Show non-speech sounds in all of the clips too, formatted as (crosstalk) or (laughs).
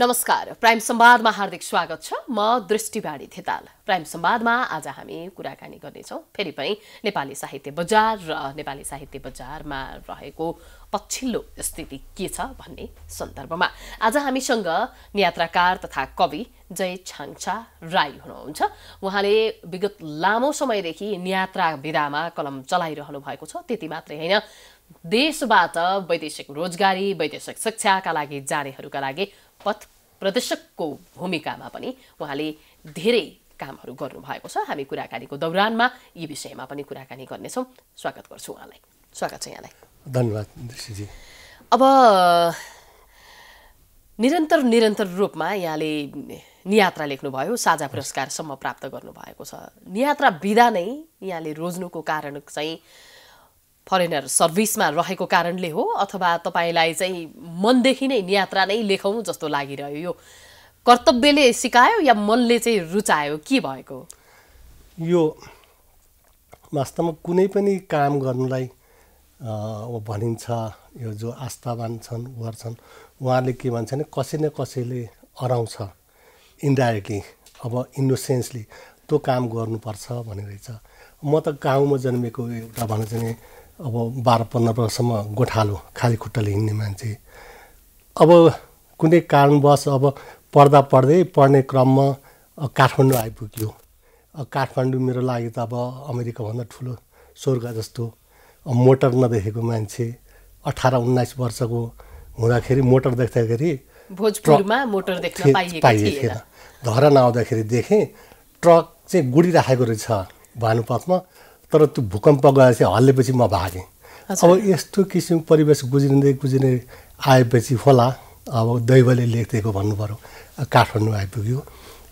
नमस्कार प्राइम संवादमा हार्दिक स्वागत छ म दृष्टि थेताल प्राइम संवादमा आज हामी कुराकानी गर्नेछौँ फेरि पनि नेपाली साहित्य बजार र नेपाली साहित्य बजारमा रहेको पछिल्लो स्थिति के छ भन्ने सन्दर्भमा आज हामीसँग यात्राकार तथा कवि जय छाङछा राई हुनुहुन्छ उहाँले विगत लामो समयदेखि यात्रा विधामा कलम चलाइरहनु भएको छ त्यति मात्रै होइन देशबाट वैदेशिक रोजगारी वैदेशिक शिक्षाका लागि जानेहरूका लागि पथ प्रदर्शकको भूमिकामा पनि उहाँले धेरै कामहरू गर्नुभएको छ हामी कुराकानीको दौरानमा यी विषयमा पनि कुराकानी गर्नेछौँ स्वागत गर्छु उहाँलाई स्वागत छ यहाँलाई धन्यवाद अब निरन्तर निरन्तर रूपमा यहाँले नियात्रा लेख्नुभयो साझा पुरस्कारसम्म प्राप्त गर्नुभएको छ नियात्रा विधा नै यहाँले रोज्नुको कारण चाहिँ फरेनर सर्भिसमा रहेको कारणले हो अथवा तपाईँलाई चाहिँ मनदेखि नै यात्रा नै लेखौँ जस्तो लागिरह्यो यो कर्तव्यले सिकायो या मनले चाहिँ रुचायो के भएको यो वास्तवमा कुनै पनि काम गर्नुलाई भनिन्छ यो जो आस्थावान छन् उहाँहरू छन् उहाँले के भन्छ भने कसै न कसैले अराउँछ इन्डाइरेक्टली अब इनोसेन्सली त्यो काम गर्नुपर्छ भन्ने रहेछ म त गाउँमा जन्मेको एउटा भनौँ भने अब बाह्र पन्ध्र वर्षसम्म गोठालो खाली खुट्टाले हिँड्ने मान्छे अब कुनै कारणवश अब पढ्दा पढ्दै पढ्ने क्रममा काठमाडौँ आइपुग्यो काठमाडौँ मेरो लागि त अब अमेरिकाभन्दा ठुलो स्वर्ग जस्तो मोटर नदेखेको मान्छे अठार उन्नाइस वर्षको हुँदाखेरि मोटर देख्दाखेरि मोटर देख्न पाइएको थिएन धरान आउँदाखेरि देखेँ ट्रक चाहिँ गुडिराखेको रहेछ भानुपथमा तर त्यो भूकम्प गएर चाहिँ हल्लेपछि म भागेँ अब यस्तो किसिमको परिवेश गुज्रिँदै गुज्रिँदै आएपछि होला अब दैवले लेखिदिएको भन्नु पऱ्यो काठमाडौँ आइपुग्यो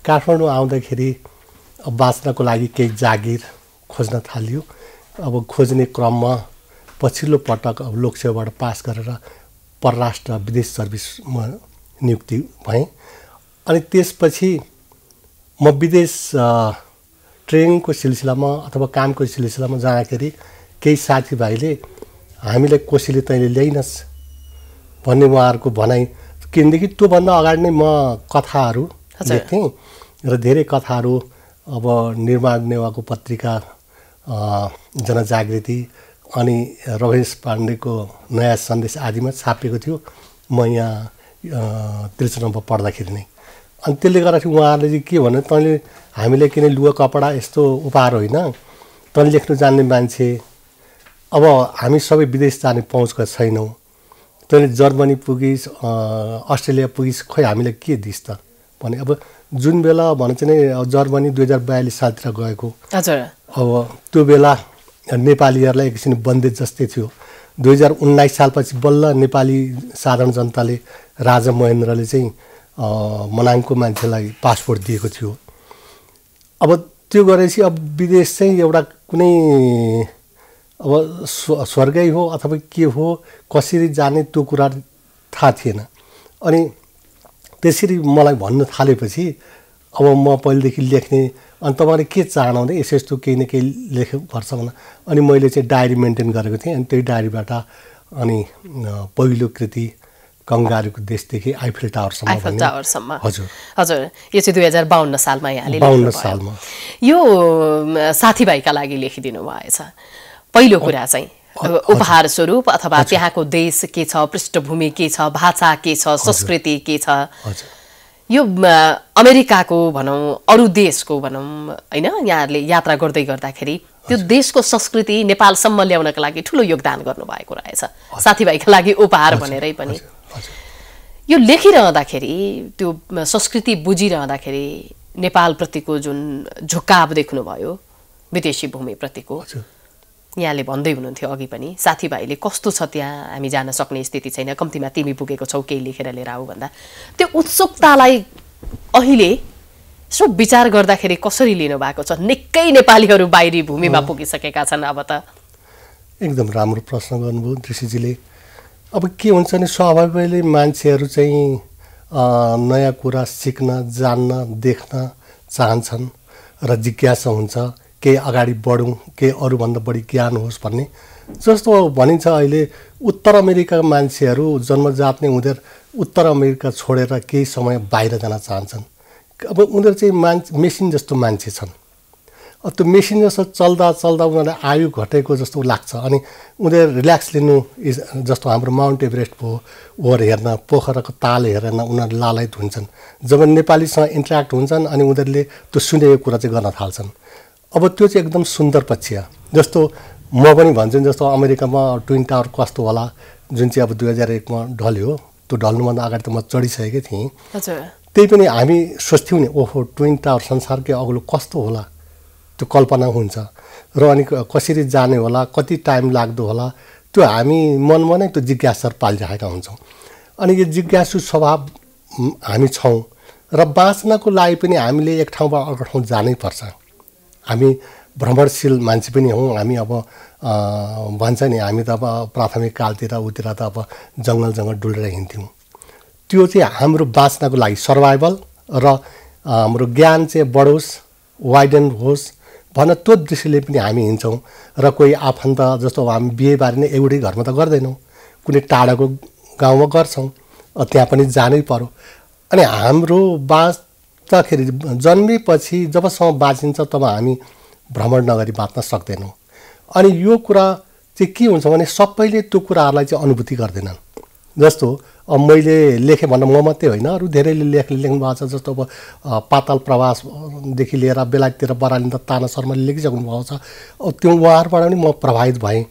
काठमाडौँ आउँदाखेरि अब बाँच्नको लागि केही जागिर खोज्न थालियो अब खोज्ने क्रममा पछिल्लो पटक अब लोकसेवाबाट पास गरेर परराष्ट्र विदेश सर्भिसमा नियुक्ति भएँ अनि त्यसपछि म विदेश ट्रेनिङको सिलसिलामा अथवा कामको सिलसिलामा जाँदाखेरि केही साथीभाइले हामीलाई कोसीले तैँले ल्याइनस् भन्ने उहाँहरूको भनाइ किनदेखि त्योभन्दा अगाडि नै म कथाहरू लेख्थेँ र धेरै कथाहरू अब निर्माण नेवाको पत्रिका जनजागृति अनि रमेश पाण्डेको नयाँ सन्देश आदिमा छापिएको थियो म यहाँ त्रिचनम्बा पढ्दाखेरि नै अनि त्यसले गर्दाखेरि उहाँहरूले चाहिँ के भन्नु तैँले हामीले किन लुगा कपडा यस्तो उपहार होइन तैँले लेख्नु जान्ने मान्छे अब हामी सबै विदेश जाने पहुँचको छैनौँ तैँले जर्मनी पुगिस् अस्ट्रेलिया पुगिस् खै हामीले के दिस् त भने अब जुन बेला भने चाहिँ नै जर्मनी दुई हजार बयालिस सालतिर गएको अब त्यो बेला नेपालीहरूलाई एकछिन बन्देज जस्तै थियो दुई हजार उन्नाइस सालपछि बल्ल नेपाली साधारण जनताले राजा महेन्द्रले चाहिँ मनाङको मान्छेलाई पासपोर्ट दिएको थियो अब त्यो गरेपछि अब विदेश चाहिँ एउटा कुनै अब स्व स्वर्गै हो अथवा के हो कसरी जाने त्यो कुरा थाहा थिएन अनि त्यसरी मलाई भन्न थालेपछि अब म पहिलेदेखि लेख्ने अनि तपाईँले के चाहनाउँदै यसो यस्तो केही न केही लेख गर्छ अनि मैले चाहिँ डायरी मेन्टेन गरेको थिएँ अनि त्यही डायरीबाट अनि पहिलो कृति कङ्गारूको देशदेखि आइफिल टावरसम्म टावरसम्म हजुर हजुर यो चाहिँ दुई हजार बाहन्न सालमा यहाँले बाहन्न सालमा यो साथीभाइका लागि लेखिदिनु भएछ पहिलो कुरा चाहिँ उपहार स्वरूप अथवा त्यहाँको देश के छ पृष्ठभूमि के छ भाषा के छ संस्कृति के छ यो अमेरिकाको भनौँ अरू देशको भनौँ होइन यहाँहरूले यात्रा गर्दै गर्दाखेरि त्यो देशको संस्कृति नेपालसम्म ल्याउनका लागि ठुलो योगदान गर्नुभएको रहेछ साथीभाइका लागि उपहार भनेरै पनि यो लेखिरहँदाखेरि त्यो संस्कृति बुझिरहँदाखेरि नेपालप्रतिको जुन झुकाव देख्नुभयो विदेशी भूमिप्रतिको यहाँले भन्दै हुनुहुन्थ्यो अघि पनि साथीभाइले कस्तो छ त्यहाँ हामी जान सक्ने स्थिति छैन कम्तीमा तिमी पुगेको छौ केही लेखेर लिएर आऊ भन्दा त्यो उत्सुकतालाई अहिले यसो विचार गर्दाखेरि कसरी लिनुभएको छ निकै नेपालीहरू बाहिरी भूमिमा पुगिसकेका छन् अब त एकदम राम्रो प्रश्न गर्नुभयो ऋषिजीले अब के हुन्छ भने स्वाभाविकले मान्छेहरू चाहिँ नयाँ कुरा सिक्न जान्न देख्न चाहन्छन् र जिज्ञासा हुन्छ केही अगाडि बढौँ केही अरूभन्दा बढी ज्ञान होस् भन्ने जस्तो भनिन्छ अहिले उत्तर अमेरिका मान्छेहरू जन्मजात नै उनीहरू उत्तर अमेरिका छोडेर केही समय बाहिर जान चाहन्छन् अब उनीहरू चाहिँ मान्छे मेसिन जस्तो मान्छे छन् त्यो मेसिन जस्तो चल्दा चल्दा उनीहरूलाई आयु घटेको जस्तो लाग्छ अनि उनीहरू रिल्याक्स लिनु इज जस्तो हाम्रो माउन्ट एभरेस्ट भयो ओहोर हेर्न पोखराको ताल हेरेन उनीहरू लालयत हुन्छन् जब नेपालीसँग इन्ट्र्याक्ट हुन्छन् अनि उनीहरूले त्यो सुनेको कुरा चाहिँ गर्न थाल्छन् अब त्यो चाहिँ एकदम सुन्दर पक्ष जस्तो म पनि भन्छु जस्तो अमेरिकामा ट्विन टावर कस्तो होला जुन चाहिँ अब दुई हजार एकमा ढल्यो त्यो ढल्नुभन्दा अगाडि त म चढिसकेकै थिएँ त्यही पनि हामी सोच्थ्यौँ नि ओहो ट्विन टावर संसारकै अग्लो कस्तो होला त्यो कल्पना हुन्छ र अनि कसरी जाने होला कति टाइम लाग्दो होला त्यो हामी मनमा नै त्यो जिज्ञासा पालिराखेका हुन्छौँ अनि यो जिज्ञासु स्वभाव हामी छौँ र बाँच्नको लागि पनि हामीले एक ठाउँबाट अर्को ठाउँ जानैपर्छ हामी भ्रमणशील मान्छे पनि हौँ हामी अब भन्छ नि हामी त अब प्राथमिक कालतिर उतिर त अब जङ्गल जङ्गल डुलेर हिँड्थ्यौँ त्यो चाहिँ हाम्रो बाँच्नको लागि सर्भाइभल र हाम्रो ज्ञान चाहिँ बढोस् वाइडन होस् भन त्यो दृष्टिले पनि हामी हिँड्छौँ र कोही आफन्त जस्तो अब हामी बिहेबारी नै एउटै घरमा त गर्दैनौँ कुनै टाढाको गाउँमा गर्छौँ त्यहाँ पनि जानै पर्यो अनि हाम्रो बाँच्दाखेरि जन्मेपछि जबसम्म बाँचिन्छ तब हामी भ्रमण नगरी बाँच्न सक्दैनौँ अनि यो कुरा चाहिँ के हुन्छ भने सबैले त्यो कुराहरूलाई चाहिँ अनुभूति गर्दैनन् जस्तो अब मैले लेखेँ भन्न म मात्रै होइन अरू धेरैले लेख लेख्नु भएको छ जस्तो अब पाताल प्रवासदेखि लिएर बेलायततिर बरालिन्द ताना शर्माले लेखिसक्नु भएको छ त्यो उहाँहरूबाट पनि म प्रभावित भएँ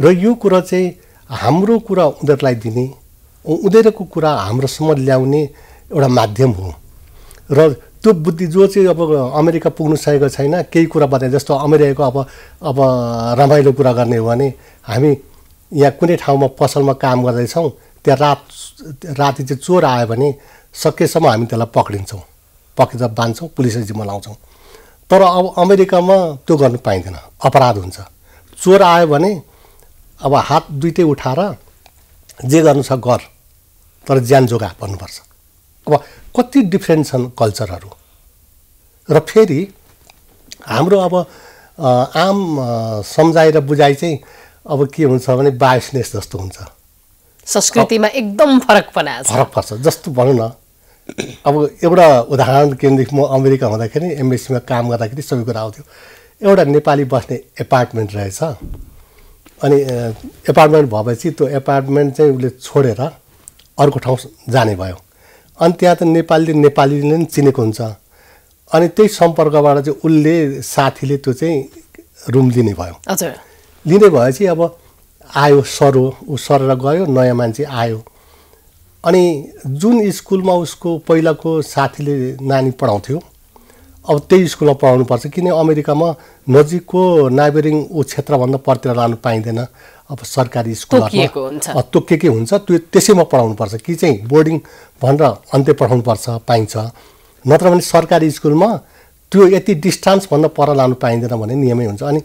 र यो कुरा चाहिँ हाम्रो कुरा उनीहरूलाई दिने उनीहरूको कुरा हाम्रोसम्म ल्याउने एउटा माध्यम हो र त्यो बुद्धि जो चाहिँ अब अमेरिका पुग्नु सकेको छैन केही कुरा बताए जस्तो अमेरिकाको अब अब रमाइलो कुरा गर्ने हो भने हामी यहाँ कुनै ठाउँमा पसलमा काम गर्दैछौँ त्यहाँ रात राति चाहिँ चोर आयो भने सकेसम्म हामी त्यसलाई पक्रिन्छौँ पक्रेर बाँध्छौँ पुलिसले जिम्मा लाउँछौँ तर अब अमेरिकामा त्यो गर्नु पाइँदैन अपराध हुन्छ चोर आयो भने अब हात दुइटै उठाएर जे गर्नु छ गर तर ज्यान जोगा पर्नुपर्छ अब कति डिफ्रेन्ट छन् कल्चरहरू र फेरि हाम्रो अब आम सम्झाइ र बुझाइ चाहिँ अब के हुन्छ भने बायोसनेस जस्तो हुन्छ संस्कृतिमा एकदम फरक पर्छ फरक पर्छ जस्तो भनौँ न अब एउटा उदाहरण केन्द्रदेखि म अमेरिका हुँदाखेरि एमबिसीमा काम गर्दाखेरि सबै कुरा आउँथ्यो एउटा नेपाली बस्ने एपार्टमेन्ट रहेछ अनि एपार्टमेन्ट भएपछि त्यो एपार्टमेन्ट चाहिँ उसले छोडेर अर्को ठाउँ जाने भयो अनि त्यहाँ त नेपालीले नेपालीले पनि चिनेको हुन्छ अनि त्यही सम्पर्कबाट चाहिँ उसले साथीले त्यो चाहिँ रुम लिने भयो लिने भएपछि अब आयो सर हो ऊ सरेर गयो नयाँ मान्छे आयो अनि जुन स्कुलमा उसको पहिलाको साथीले नानी पढाउँथ्यो अब त्यही स्कुलमा पढाउनु पर्छ किन अमेरिकामा नजिकको नाइबरिङ ऊ क्षेत्रभन्दा परतिर लानु पाइँदैन अब सरकारी स्कुलहरूमा के हुन्छ त्यो त्यसैमा पढाउनु पर्छ कि चाहिँ बोर्डिङ भनेर अन्त्य पढाउनु पर्छ पाइन्छ नत्र भने सरकारी स्कुलमा त्यो यति डिस्टान्सभन्दा पर लानु पाइँदैन भने नियमै हुन्छ अनि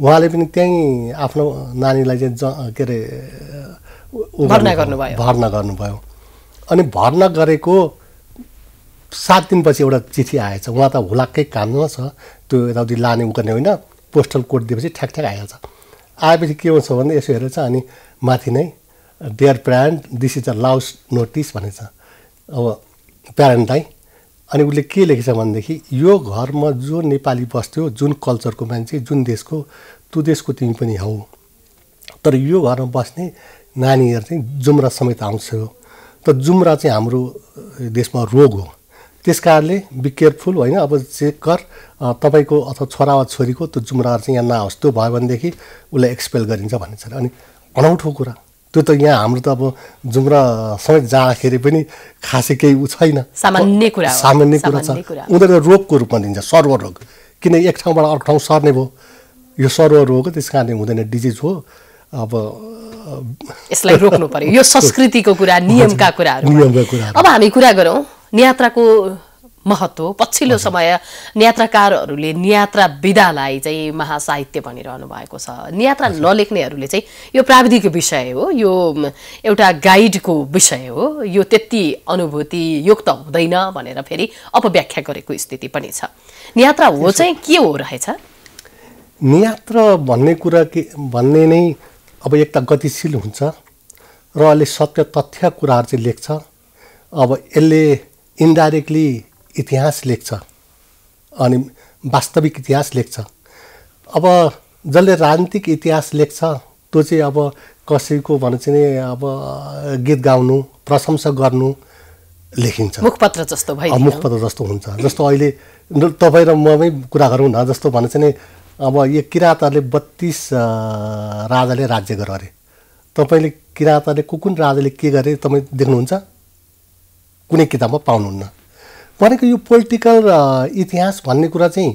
उहाँले पनि त्यहीँ आफ्नो नानीलाई चाहिँ ज के अरे भर्ना गर्नुभयो भर्ना गर्नुभयो अनि भर्ना गरेको सात दिनपछि एउटा चिठी आएछ उहाँ त हुलाकै काममा छ त्यो यताउति लाने उ गर्ने होइन पोस्टल कोड दिएपछि ठ्याक ठ्याक आइहाल्छ आएपछि के हुन्छ भने यसो हेरेछ अनि माथि नै dear parent this is a लाउस नोटिस भनेछ अब प्यारेन्टलाई अनि उसले के लेखेछ भनेदेखि यो घरमा जो नेपाली बस्थ्यो जुन कल्चरको मान्छे जुन देशको त्यो देशको तिमी पनि हौ तर यो घरमा बस्ने नानीहरू चाहिँ जुम्रा समेत आउँछ त जुम्रा चाहिँ हाम्रो देशमा रोग हो त्यस कारणले बी केयरफुल होइन अब चेक गर तपाईँको अथवा छोरा वा छोरीको त्यो जुम्राहरू चाहिँ यहाँ नआओस् त्यो भयो भनेदेखि उसलाई एक्सपेल गरिन्छ भन्ने छ अनि अनौठो कुरा त्यो त यहाँ हाम्रो त अब जुम्रा समेत जाँदाखेरि पनि खासै केही ऊ छैन सामान्य कुरा सामान्य कुरा छ उनीहरूले रोगको रूपमा दिन्छ सर्वरोग रोग किन एक ठाउँबाट अर्को ठाउँ सर्ने भयो यो सर्वरोग हो त्यस कारणले हुँदैन डिजिज हो अब यसलाई रोक्नु पर्यो यो संस्कृतिको कुरा (laughs) नियमका कुराहरू अब हामी कुरा गरौँ यात्राको महत्त्व पछिल्लो समय न्यात्राकारहरूले नियात्रा विधालाई चाहिँ महासाहित्य भनिरहनु भएको छ नियात्रा नलेख्नेहरूले चाहिँ यो प्राविधिक विषय हो यो एउटा गाइडको विषय हो यो त्यति अनुभूति युक्त हुँदैन भनेर फेरि अपव्याख्या गरेको स्थिति पनि छ नियात्रा हो चाहिँ के हो रहेछ नियात्रा भन्ने कुरा के भन्ने नै अब एक गतिशील हुन्छ र अहिले सत्य तथ्य कुराहरू चाहिँ लेख्छ अब यसले इन्डाइरेक्टली इतिहास लेख्छ अनि वास्तविक इतिहास लेख्छ अब जसले राजनीतिक इतिहास लेख्छ त्यो चाहिँ अब कसैको भने चाहिँ अब गीत गाउनु प्रशंसा गर्नु लेखिन्छ मुखपत्र जस्तो भयो मुखपत्र जस्तो हुन्छ जस्तो अहिले तपाईँ र ममै कुरा गरौँ न जस्तो भने चाहिँ अब यो किराँतहरूले बत्तिस राजाले राज्य गरे अरे तपाईँले किराँतहरूले कुन कुन राजाले के गरे तपाईँ देख्नुहुन्छ कुनै किताबमा पाउनुहुन्न परेको यो पोलिटिकल इतिहास भन्ने कुरा चाहिँ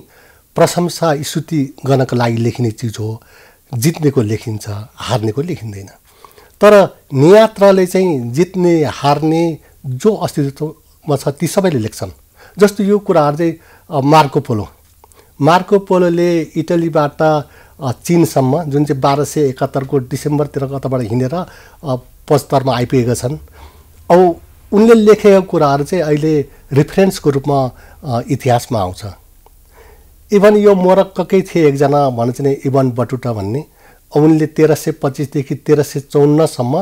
प्रशंसा स्तुति गर्नको लागि लेखिने चिज हो जित्नेको लेखिन्छ हार्नेको लेखिँदैन तर नियात्राले चाहिँ जित्ने हार्ने जो अस्तित्वमा छ ती सबैले लेख्छन् जस्तो यो कुराहरू चाहिँ मार्को पोलो मार्को पोलोले इटलीबाट चिनसम्म जुन चाहिँ बाह्र सय एकात्तरको डिसेम्बरतिर कताबाट हिँडेर पचहत्तरमा आइपुगेका छन् औ उनले लेखेको कुराहरू चाहिँ अहिले रेफरेन्सको रूपमा इतिहासमा आउँछ इभन यो मोरक्ककै थिए एकजना भन्छ नि इभन बटुटा भन्ने उनले तेह्र सय पच्चिसदेखि तेह्र सय चौन्नसम्म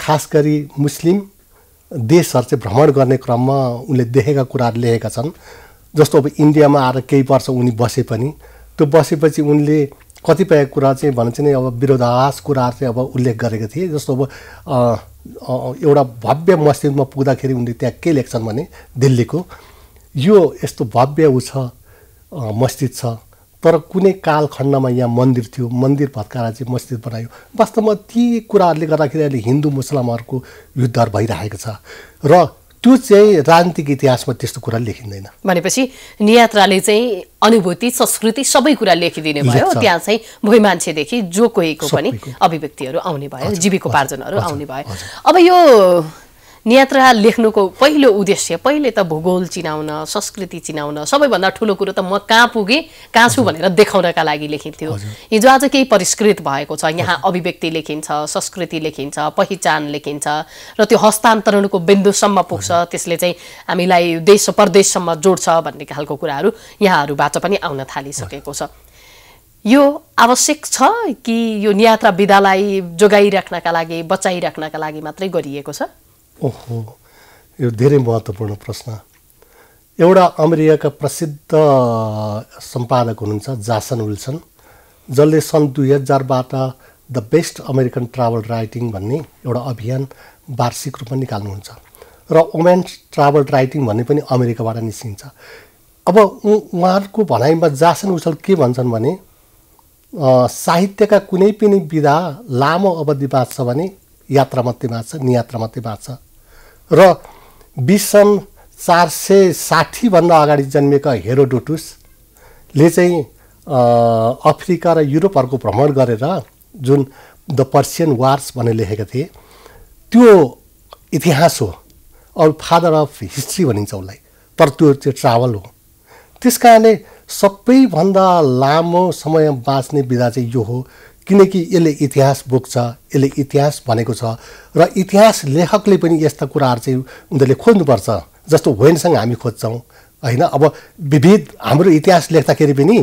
खास गरी मुस्लिम देशहरू चाहिँ भ्रमण गर्ने क्रममा उनले देखेका कुराहरू लेखेका छन् जस्तो अब इन्डियामा आएर केही वर्ष उनी बसे पनि त्यो बसेपछि उनले कतिपय कुरा चाहिँ भन्छ चाहिँ अब विरोधाभास कुराहरू चाहिँ अब उल्लेख गरेका थिए जस्तो अब एउटा भव्य मस्जिदमा पुग्दाखेरि उनले त्यहाँ के लेख्छन् भने दिल्लीको यो यस्तो भव्य ऊ छ मस्जिद छ तर कुनै कालखण्डमा यहाँ मन्दिर थियो मन्दिर भत्काएर चाहिँ मस्जिद बनायो वास्तवमा ती कुराहरूले गर्दाखेरि अहिले हिन्दू मुसलमानहरूको युद्धहरू भइरहेको छ र त्यो चाहिँ राजनीतिक इतिहासमा त्यस्तो कुरा लेखिँदैन भनेपछि नियात्राले चाहिँ अनुभूति संस्कृति सबै कुरा लेखिदिने भयो त्यहाँ चाहिँ भोइ मान्छेदेखि जो कोहीको पनि अभिव्यक्तिहरू आउने भयो जीविकोपार्जनहरू आउने भयो अब यो नियात्रा लेख्नुको पहिलो उद्देश्य पहिले त भूगोल चिनाउन संस्कृति चिनाउन सबैभन्दा ठुलो कुरो त म कहाँ पुगेँ कहाँ छु भनेर देखाउनका लागि लेखिन्थ्यो हिजो आज केही परिष्कृत भएको छ यहाँ अभिव्यक्ति लेखिन्छ संस्कृति लेखिन्छ पहिचान लेखिन्छ र त्यो हस्तान्तरणको बिन्दुसम्म पुग्छ त्यसले चाहिँ हामीलाई देश परदेशसम्म जोड्छ भन्ने खालको कुराहरू यहाँहरूबाट पनि आउन थालिसकेको छ यो आवश्यक छ कि यो नियात्रा विधालाई जोगाइराख्नका लागि बचाइराख्नका लागि मात्रै गरिएको छ ओहो यो धेरै महत्त्वपूर्ण प्रश्न एउटा अमेरिकाका प्रसिद्ध सम्पादक हुनुहुन्छ जासन विल्सन जसले सन् दुई हजारबाट the best American travel writing भन्ने एउटा अभियान वार्षिक रूपमा निकाल्नुहुन्छ र वुमेन ट्राभल राइटिङ भन्ने पनि अमेरिकाबाट निस्किन्छ अब उहाँहरूको भनाइमा जासन उसल के भन्छन् भने साहित्यका कुनै पनि विधा लामो अवधि बाँच्छ भने यात्रा मात्रै बाँच्छ नियात्रा मात्रै बाँच्छ र बिस सन् चार सय साठीभन्दा अगाडि जन्मेका हेरोडोटुसले चाहिँ अफ्रिका र युरोपहरूको भ्रमण गरेर जुन द पर्सियन वार्स भनेर लेखेका थिए त्यो इतिहास हो अरू फादर अफ हिस्ट्री भनिन्छ उसलाई तर त्यो चाहिँ ट्राभल हो त्यस कारणले सबैभन्दा लामो समय बाँच्ने विधा चाहिँ यो हो किनकि यसले इतिहास बोक्छ यसले इतिहास भनेको छ र इतिहास लेखकले पनि यस्ता कुराहरू चाहिँ उनीहरूले खोज्नुपर्छ जस्तो होइनसँग हामी खोज्छौँ होइन अब विविध हाम्रो इतिहास लेख्दाखेरि पनि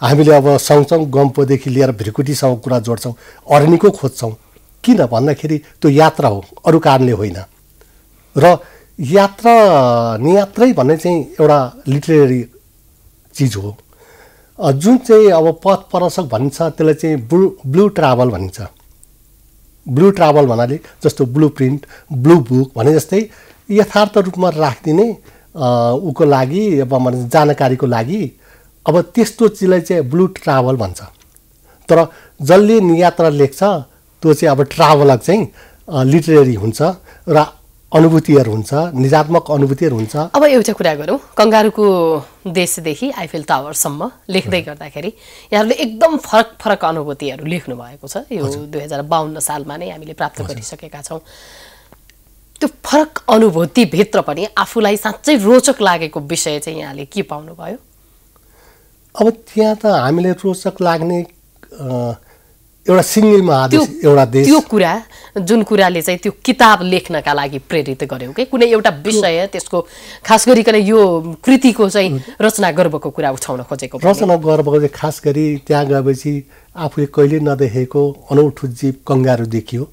हामीले अब सौँचौँ गम्पोदेखि लिएर भ्रिकुटीसँग कुरा जोड्छौँ अरण्यको खोज्छौँ किन भन्दाखेरि त्यो यात्रा हो अरू कारणले होइन र यात्रा नियात्रै भन्ने चाहिँ एउटा लिटरेरी चिज हो जुन चाहिँ अब पथ परशक भनिन्छ त्यसलाई चाहिँ ब्लु ब्लु ट्राभल भनिन्छ ब्लु ट्राभल भन्नाले जस्तो ब्लु प्रिन्ट ब्लु बुक भने जस्तै यथार्थ रूपमा राखिदिने उको लागि अब जानकारीको लागि अब त्यस्तो चिजलाई चाहिँ ब्लु ट्राभल भन्छ तर जसले नियात्रा लेख्छ त्यो चाहिँ अब ट्राभलक चाहिँ लिटरेरी हुन्छ र अनुभूतिहरू हुन्छ निजात्मक अनुभूतिहरू हुन्छ अब एउटा कुरा गरौँ कङ्गारुको देशदेखि आइफेल टावरसम्म लेख्दै गर्दाखेरि यहाँहरूले एकदम फरक फरक अनुभूतिहरू लेख्नु भएको छ यो दुई हजार बाहन्न सालमा नै हामीले प्राप्त गरिसकेका छौँ त्यो फरक अनुभूतिभित्र पनि आफूलाई साँच्चै रोचक लागेको विषय चाहिँ यहाँले के पाउनुभयो अब त्यहाँ त हामीले रोचक लाग्ने एउटा सिङ्गिलमा महादेश एउटा देश त्यो कुरा जुन कुराले चाहिँ त्यो किताब लेख्नका लागि प्रेरित गर्यो कि कुनै एउटा विषय त्यसको खास गरिकन यो कृतिको चाहिँ रचना गर्वको कुरा उठाउन खोजेको रचना गर्वको चाहिँ खास गरी त्यहाँ गएपछि आफूले कहिले नदेखेको अनौठो जीव कङ्गारू देखियो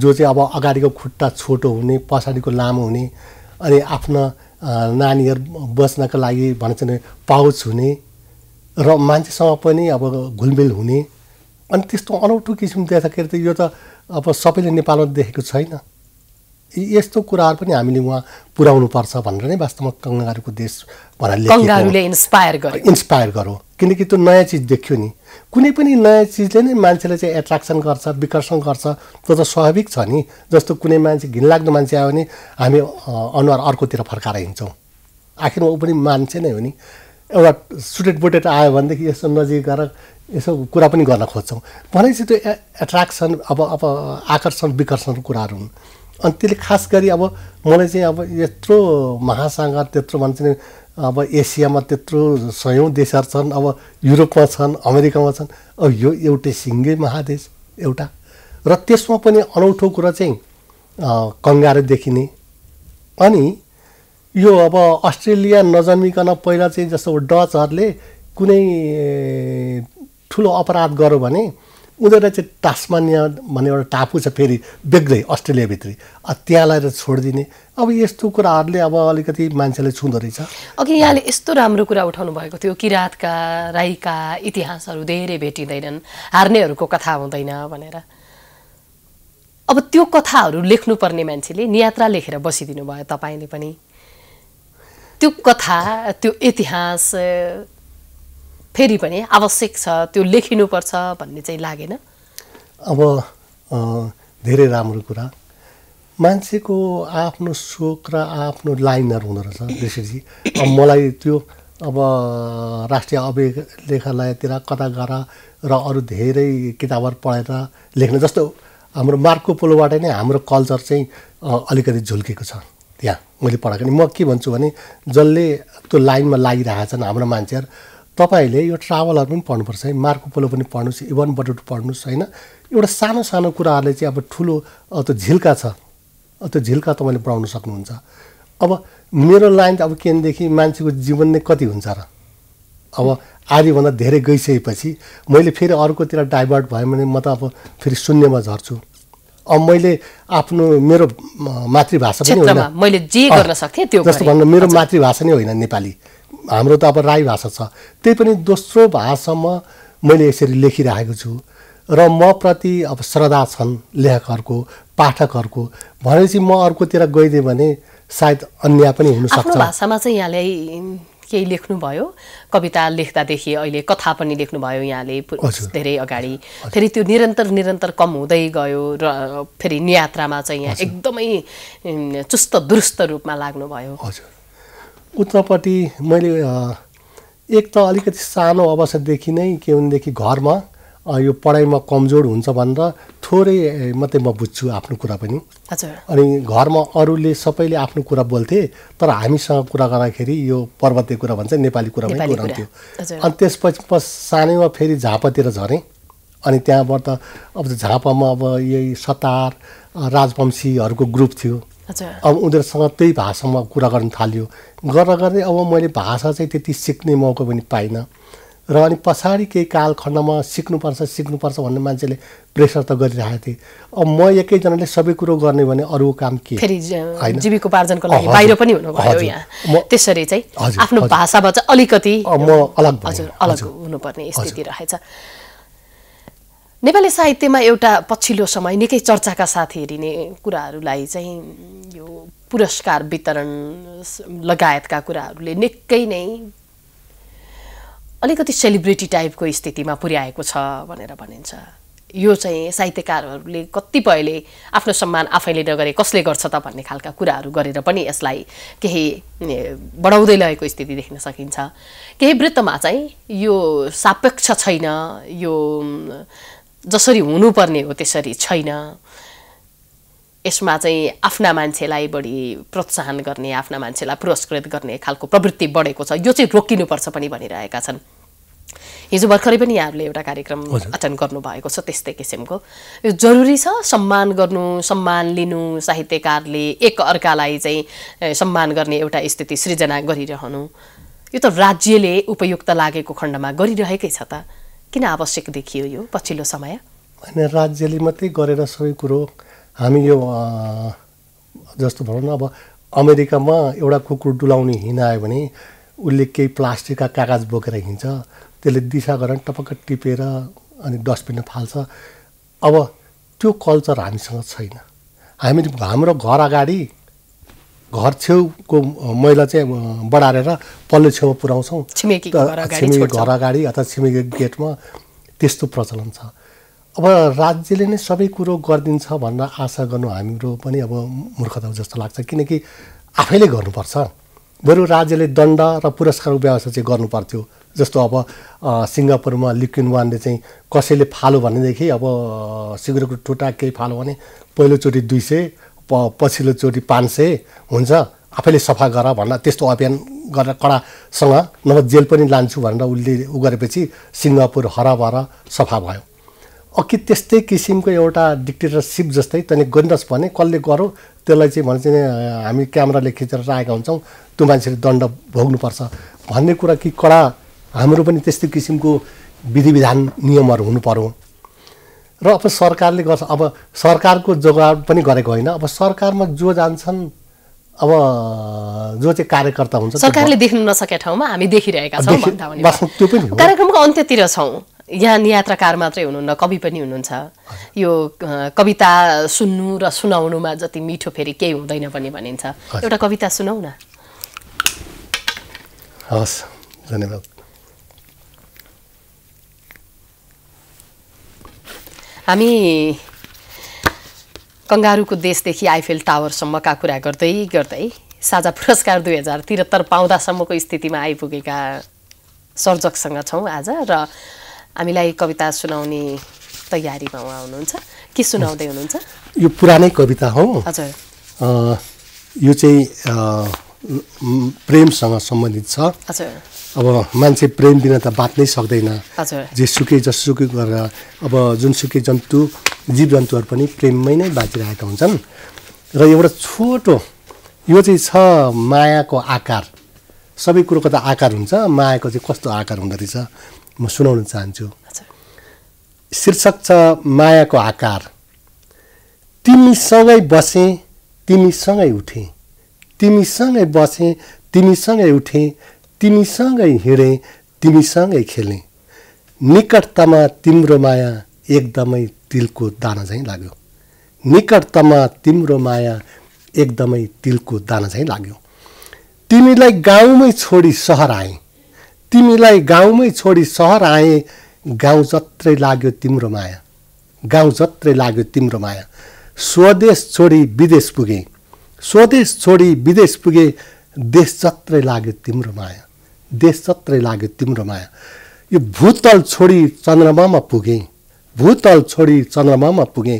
जो चाहिँ अब अगाडिको खुट्टा छोटो हुने पछाडिको लामो हुने अनि आफ्ना नानीहरू बस्नको लागि भन्छ भने पाउच हुने र मान्छेसँग पनि अब घुलमिल हुने अनि त्यस्तो अनौठो किसिम देख्दाखेरि त यो त अब सबैले नेपालमा देखेको छैन यस्तो कुराहरू पनि हामीले उहाँ पर्छ भनेर नै वास्तवमा कङ्गारूको देश भनेर इन्सपायर गर्यो इन्सपायर गरौँ किनकि त्यो नयाँ चिज देखियो नि कुनै पनि नयाँ चिजले नै मान्छेलाई चाहिँ एट्र्याक्सन गर्छ विकर्षण गर्छ त्यो त स्वाभाविक छ नि जस्तो कुनै मान्छे घिनलाग्दो मान्छे आयो भने हामी अनुहार अर्कोतिर फर्काएर हिँड्छौँ आखिरमा ऊ पनि मान्छे नै हो नि एउटा सुटेड बुटेट आयो भनेदेखि यसो नजिक गएर यसो कुरा पनि गर्न खोज्छौँ भनेपछि त्यो एट्र्याक्सन अब अब आकर्षण विकर्षण कुराहरू हुन् अनि त्यसले खास गरी अब मलाई चाहिँ अब यत्रो महासागर त्यत्रो भन्छ नि अब एसियामा त्यत्रो सयौँ देशहरू छन् अब युरोपमा छन् अमेरिकामा छन् अब यो एउटै सिङ्गै महादेश एउटा र त्यसमा पनि अनौठो कुरा चाहिँ कङ्गारो देखिने अनि यो अब अस्ट्रेलिया नजन्मिकन पहिला चाहिँ जस्तो डचहरूले कुनै ठुलो अपराध गर्यो भने उनीहरूलाई चाहिँ टास्मानिया भन्ने एउटा टापु छ फेरि बेग्लै अस्ट्रेलियाभित्री त्यहाँ लगाएर छोडिदिने अब यस्तो कुराहरूले अब अलिकति मान्छेले छुँदो रहेछ अघि यहाँले यस्तो राम्रो कुरा उठाउनु भएको थियो किराँतका राईका इतिहासहरू धेरै भेटिँदैनन् हार्नेहरूको कथा हुँदैन भनेर अब त्यो कथाहरू लेख्नुपर्ने मान्छेले नियात्रा लेखेर बसिदिनु भयो तपाईँले पनि त्यो कथा त्यो इतिहास फेरि पनि आवश्यक छ त्यो लेखिनुपर्छ भन्ने चाहिँ लागेन अब धेरै राम्रो कुरा मान्छेको आफ्नो सोक र आफ्नो लाइनहरू हुँदो रहेछ ऋषिजी अब मलाई त्यो अब राष्ट्रिय अभिलेखालयतिर कथा गर र अरू धेरै किताबहरू पढेर लेख्न जस्तो हाम्रो मार्को पोलोबाट नै हाम्रो कल्चर चाहिँ अलिकति झुल्केको छ त्यहाँ मैले पढाएको म के भन्छु भने जसले त्यो लाइनमा लागिरहेछन् हाम्रो मान्छेहरू तपाईँहरूले यो ट्राभलहरू पनि पढ्नुपर्छ है मार्को पोलो पनि पढ्नुहोस् इभन बटुट पढ्नुहोस् होइन एउटा सानो सानो कुराहरूले चाहिँ अब ठुलो त्यो झिल्का छ त्यो झिल्का तपाईँले बढाउन सक्नुहुन्छ अब मेरो लाइन त अब केदेखि मान्छेको जीवन नै कति हुन्छ र अब आधीभन्दा धेरै गइसकेपछि मैले फेरि अर्कोतिर डाइभर्ट भयो भने म त अब फेरि शून्यमा झर्छु अब मैले आफ्नो मेरो मातृभाषा पनि होइन मैले जे गर्न सक्थेँ त्यो जस्तो भन्नु मेरो मातृभाषा नै होइन नेपाली हाम्रो त अब राई भाषा छ त्यही पनि दोस्रो भाषामा मैले यसरी लेखिराखेको छु र म प्रति अब श्रद्धा छन् लेखकहरूको पाठकहरूको भनेपछि म अर्कोतिर गइदिएँ भने सायद अन्याय पनि हुनसक्छ भाषामा चाहिँ यहाँलाई केही लेख्नुभयो कविता लेख्दादेखि अहिले कथा पनि लेख्नुभयो यहाँले धेरै अगाडि फेरि त्यो निरन्तर निरन्तर कम हुँदै गयो र फेरि नियात्रामा चाहिँ यहाँ एकदमै चुस्त दुरुस्त रूपमा लाग्नुभयो हजुर उतापट्टि मैले एक त अलिकति सानो अवसरदेखि नै के भनेदेखि घरमा यो पढाइमा कमजोर हुन्छ भनेर थोरै मात्रै म बुझ्छु आफ्नो कुरा पनि अनि घरमा अरूले सबैले आफ्नो कुरा बोल्थे तर हामीसँग कुरा गर्दाखेरि यो पर्वतीय कुरा भन्छ नेपाली कुरा पनि अनि त्यसपछि म सानैमा फेरि झापातिर झरेँ अनि त्यहाँबाट अब झापामा अब यही सतार राजवंशीहरूको ग्रुप थियो अब उनीहरूसँग त्यही भाषामा कुरा गर्न थाल्यो गर्दा गर्दै अब मैले भाषा चाहिँ त्यति सिक्ने मौका पनि पाइनँ र अनि पछाडि केही कालखण्डमा सिक्नुपर्छ सिक्नुपर्छ भन्ने मान्छेले प्रेसर त गरिरहेको थिएँ अब म एकैजनाले सबै कुरो गर्ने भने अरू काम के जीविकोपार्जनको लागि बाहिर पनि त्यसरी चाहिँ आफ्नो भाषाबाट अलिकति म अलग हजुर अलग स्थिति रहेछ नेपाली साहित्यमा एउटा पछिल्लो समय निकै चर्चाका साथ हेरिने कुराहरूलाई चाहिँ यो पुरस्कार वितरण लगायतका कुराहरूले निकै नै अलिकति सेलिब्रिटी टाइपको स्थितिमा पुर्याएको छ भनेर भनिन्छ यो चाहिँ साहित्यकारहरूले कतिपयले आफ्नो सम्मान आफैले नगरे कसले गर्छ त भन्ने खालका कुराहरू गरेर पनि यसलाई केही बढाउँदै लगेको स्थिति देख्न सकिन्छ केही वृत्तमा चाहिँ यो सापेक्ष छैन यो जसरी हुनुपर्ने हो त्यसरी छैन यसमा चाहिँ आफ्ना मान्छेलाई बढी प्रोत्साहन गर्ने आफ्ना मान्छेलाई पुरस्कृत गर्ने खालको प्रवृत्ति बढेको छ यो चाहिँ रोकिनुपर्छ पनि भनिरहेका छन् हिजो भर्खरै पनि यहाँहरूले एउटा कार्यक्रम अटेन्ड गर्नुभएको छ त्यस्तै किसिमको यो जरुरी छ सम्मान गर्नु सम्मान लिनु साहित्यकारले एक अर्कालाई चाहिँ सम्मान गर्ने एउटा स्थिति सृजना गरिरहनु यो त राज्यले उपयुक्त लागेको खण्डमा गरिरहेकै छ त किन आवश्यक देखियो यो पछिल्लो समय होइन राज्यले मात्रै गरेर सबै कुरो हामी यो जस्तो भनौँ न अब अमेरिकामा एउटा कुकुर डुलाउने हिँडायो भने उसले केही प्लास्टिकका कागज बोकेर हिँड्छ त्यसले दिशा गरेर टपक्क टिपेर अनि डस्टबिन फाल्छ अब त्यो कल्चर हामीसँग छैन हामी हाम्रो घर अगाडि घर छेउको मैला चाहिँ बढारेर पल्लो छेउमा पुऱ्याउँछौँ छिमेकी घर अगाडि अथवा छिमेकी गेटमा त्यस्तो प्रचलन छ अब राज्यले नै सबै कुरो गरिदिन्छ भनेर आशा गर्नु हाम्रो पनि अब मूर्खता जस्तो लाग्छ किनकि आफैले गर्नुपर्छ बरु राज्यले दण्ड र पुरस्कारको व्यवस्था चाहिँ गर्नुपर्थ्यो जस्तो अब सिङ्गापुरमा लिक्विन वानले चाहिँ कसैले फालो भनेदेखि अब सिगरेटको टुटा केही फालो भने पहिलोचोटि दुई सय प पछिल्लोचोटि पाँच सय हुन्छ आफैले सफा गर भनेर त्यस्तो अभियान गरेर कडासँग नभए जेल पनि लान्छु भनेर उसले उ गरेपछि सिङ्गापुर हराभर सफा भयो अघि त्यस्तै किसिमको एउटा डिक्टेटरसिप जस्तै तैँले गरिनस् भने कसले गरौँ त्यसलाई चाहिँ भने चाहिँ हामी क्यामेराले खिचेर राखेका हुन्छौँ त्यो मान्छेले दण्ड भोग्नुपर्छ भन्ने कुरा कि कडा हाम्रो पनि त्यस्तै किसिमको विधि विधान नियमहरू हुनु पर्यो र अब सरकारले गर्छ अब सरकारको जोगाड पनि गरेको होइन अब सरकारमा जो जान्छन् अब जो चाहिँ कार्यकर्ता हुन्छ सरकारले देख्नु नसकेका ठाउँमा हामी देखिरहेका छौँ त्यो पनि कार्यक्रमको अन्त्यतिर छौँ यहाँ यात्राकार मात्रै हुनुहुन्न कवि पनि हुनुहुन्छ यो कविता सुन्नु र सुनाउनुमा जति मिठो फेरि केही हुँदैन पनि भनिन्छ एउटा कविता सुनौ न धन्यवाद हामी कङ्गारुको देशदेखि आइफेल टावरसम्मका कुरा गर्दै गर्दै साझा पुरस्कार दुई हजार त्रिहत्तर पाउँदासम्मको स्थितिमा आइपुगेका सर्जकसँग छौँ आज र हामीलाई कविता सुनाउने तयारीमा उहाँ हुनुहुन्छ के सुनाउँदै हुनुहुन्छ यो पुरानै कविता हो हजुर यो चाहिँ प्रेमसँग सम्बन्धित छ अब मान्छे प्रेम बिना त बाँच्नै सक्दैन जे जेसुकै जसुकै गरेर अब जुनसुकै जन्तु जीव जन्तुहरू पनि प्रेममै नै बाँचिरहेका हुन्छन् र एउटा छोटो यो चाहिँ छ मायाको आकार सबै कुरोको त आकार हुन्छ मायाको चाहिँ कस्तो आकार हुँदो रहेछ म सुनाउन चाहन्छु शीर्षक छ मायाको आकार तिमीसँगै बसेँ तिमीसँगै उठेँ तिमीसँगै बसेँ तिमीसँगै उठेँ तिमीसँगै हिँडेँ तिमीसँगै खेलेँ निकटतमा तिम्रो माया एकदमै तिलको दाना झैँ लाग्यो निकटतमा तिम्रो माया एकदमै तिलको दाना झैँ लाग्यो तिमीलाई गाउँमै छोडी सहर आएँ तिमीलाई गाउँमै छोडी सहर आए गाउँ जत्रै लाग्यो तिम्रो माया गाउँ जत्रै लाग्यो तिम्रो माया स्वदेश छोडी विदेश पुगे स्वदेश छोडी विदेश पुगे देश जत्रै लाग्यो तिम्रो माया देश जत्रै लाग्यो तिम्रो माया यो भूतल छोडी चन्द्रमामा पुगे भूतल छोडी चन्द्रमामा पुगे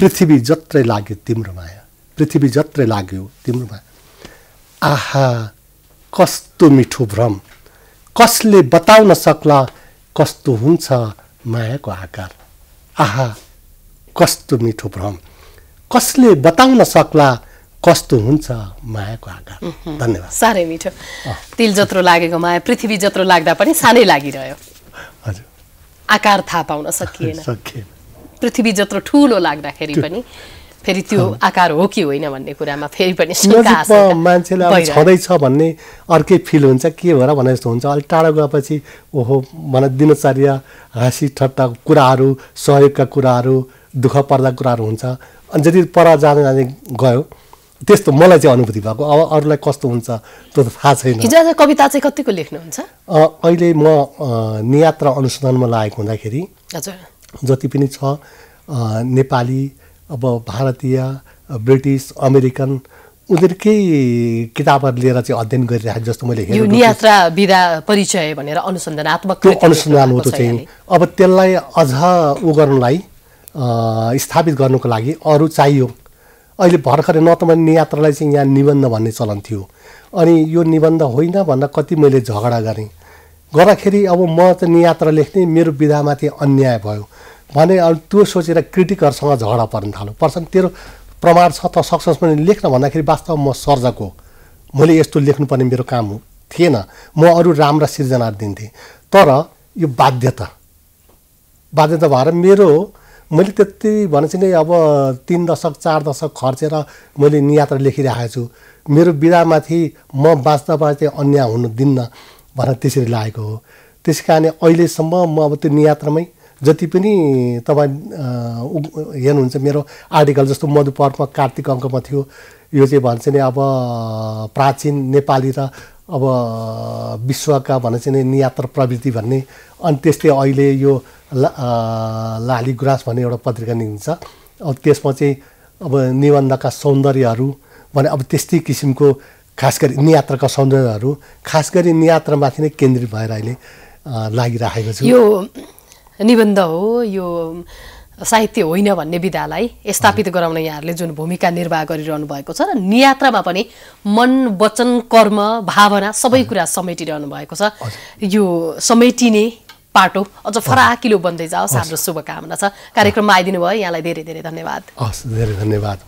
पृथ्वी जत्रै लाग्यो तिम्रो माया पृथ्वी जत्रै लाग्यो तिम्रो माया आहा कस्तो मिठो भ्रम कसले बताउन सक्ला कस्तो हुन्छ मायाको आकार आहा कस्तो मिठो भ्रम कसले बताउन सक्ला कस्तो हुन्छ मायाको आकार धन्यवाद साह्रै मिठो तिल जत्रो लागेको माया पृथ्वी जत्रो लाग्दा पनि सानै लागिरह्यो हजुर आकार थाहा पाउन सकिएन (laughs) सकिएन पृथ्वी जत्रो ठुलो लाग्दाखेरि पनि फेरि त्यो आकार हो कि होइन भन्ने कुरामा फेरि पनि मान्छेलाई छँदैछ भन्ने अर्कै फिल हुन्छ के भएर भने जस्तो हुन्छ अलिक टाढो गएपछि ओहो भन दिनचर्या हाँसी ठट्टा कुराहरू सहयोगका कुराहरू दुःख पर्दा कुराहरू हुन्छ अनि जति पर जाँदै जाँदै गयो त्यस्तो मलाई चाहिँ अनुभूति भएको अब अरूलाई कस्तो हुन्छ त्यो त थाहा छैन हिजो कविता चाहिँ कतिको लेख्नुहुन्छ अहिले म नियात्रा अनुसन्धानमा लागेको हुँदाखेरि हजुर जति पनि छ नेपाली अब भारतीय ब्रिटिस अमेरिकन उनीहरूकै किताबहरू लिएर चाहिँ अध्ययन गरिरहेको जस्तो मैले यात्रा विधा परिचय भनेर अनुसन्धानत्मक त्यो अनुसन्धान हो त्यो चाहिँ अब त्यसलाई अझ उ गर्नुलाई स्थापित गर्नुको लागि अरू चाहियो अहिले भर्खरै न त मैले नियात्रालाई चाहिँ यहाँ निबन्ध भन्ने चलन थियो अनि यो निबन्ध होइन भनेर कति मैले झगडा गरेँ गर्दाखेरि अब म त नियात्रा लेख्ने मेरो विधामाथि अन्याय भयो भने अरू त्यो सोचेर क्रिटिकहरूसँग झगडा पर्न पर्छ नि तेरो प्रमाण छ त सक्सेस पनि लेख्न भन्दाखेरि वास्तवमा म सर्जक हो मैले यस्तो लेख्नुपर्ने मेरो काम हो थिएन म अरू राम्रा सिर्जनाहरू दिन्थेँ तर यो बाध्यता बाध्यता भएर मेरो मैले त्यति भनेपछि नै अब तिन दशक चार दशक खर्चेर मैले नियात्र लेखिरहेको छु मेरो बिदामाथि म बाँच्दा चाहिँ अन्याय हुनु दिन्न भनेर त्यसरी लागेको हो त्यस कारणले अहिलेसम्म म अब त्यो नियात्रामै जति पनि तपाईँ हेर्नुहुन्छ मेरो आर्टिकल जस्तो मधुपर्कमा कार्तिक अङ्कमा थियो यो चाहिँ भन्छ नि अब प्राचीन नेपाली र अब विश्वका भन्छ नै नियात्र प्रवृत्ति भन्ने अनि त्यस्तै अहिले यो लाली गुराँस भन्ने एउटा पत्रिका निस्किन्छ अब त्यसमा चाहिँ अब निबन्धका सौन्दर्यहरू भने अब त्यस्तै किसिमको खास गरी नियात्राका सौन्दर्यहरू खास गरी नियात्रामाथि नै केन्द्रित भएर अहिले लागिराखेको छ यो निबन्ध हो यो साहित्य होइन भन्ने विधालाई स्थापित गराउन यहाँहरूले जुन भूमिका निर्वाह गरिरहनु भएको छ र नियात्रामा पनि मन वचन कर्म भावना सबै कुरा समेटिरहनु भएको छ यो समेटिने पाटो अझ फराकिलो बन्दै जाओस् हाम्रो शुभकामना छ कार्यक्रममा आइदिनु भयो यहाँलाई धेरै धेरै धन्यवाद हस् धेरै धन्यवाद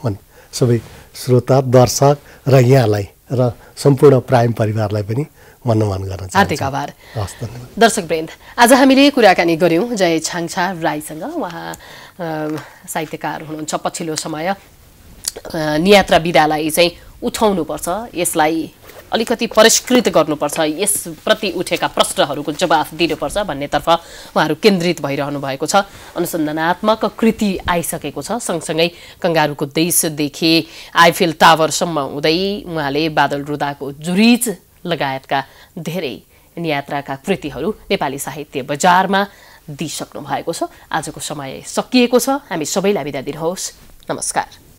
सबै श्रोता दर्शक र यहाँलाई र सम्पूर्ण प्राइम परिवारलाई पनि मनोमन गर्न हार्दिक आभार हस् धन्यवाद दर्शक वृन्द आज हामीले कुराकानी गऱ्यौँ जय छाङछा राईसँग उहाँ साहित्यकार हुनुहुन्छ पछिल्लो समय नियात्रा विधालाई चाहिँ उठाउनुपर्छ यसलाई अलिकति परिष्कृत गर्नुपर्छ यसप्रति उठेका प्रश्नहरूको जवाफ दिनुपर्छ भन्नेतर्फ उहाँहरू केन्द्रित भइरहनु भएको छ अनुसन्धानात्मक कृति आइसकेको छ सँगसँगै कङ्गारूको देशदेखि आइफेल टावरसम्म हुँदै उहाँले बादल रुदाको जुरिज लगायतका धेरै यात्राका कृतिहरू नेपाली साहित्य बजारमा दिइसक्नु भएको छ आजको समय सकिएको छ हामी सबैलाई बिदा दिनुहोस् नमस्कार